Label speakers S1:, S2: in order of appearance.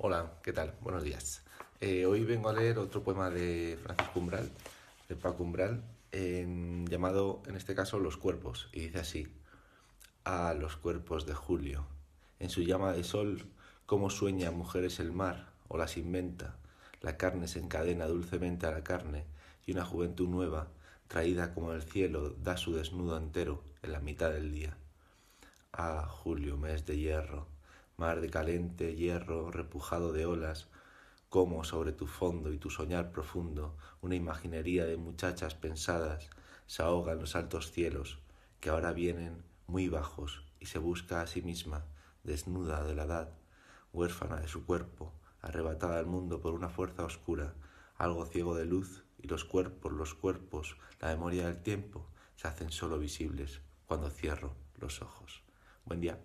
S1: Hola, ¿qué tal? Buenos días. Eh, hoy vengo a leer otro poema de Francisco Umbral, de Paco Umbral, llamado en este caso Los cuerpos, y dice así, a los cuerpos de julio, en su llama de sol, cómo sueña mujeres el mar, o las inventa, la carne se encadena dulcemente a la carne, y una juventud nueva, traída como el cielo, da su desnudo entero en la mitad del día. A julio, mes de hierro, mar de caliente hierro repujado de olas, como sobre tu fondo y tu soñar profundo una imaginería de muchachas pensadas se ahoga en los altos cielos, que ahora vienen muy bajos, y se busca a sí misma, desnuda de la edad, huérfana de su cuerpo, arrebatada al mundo por una fuerza oscura, algo ciego de luz, y los cuerpos, los cuerpos, la memoria del tiempo, se hacen solo visibles cuando cierro los ojos. Buen día.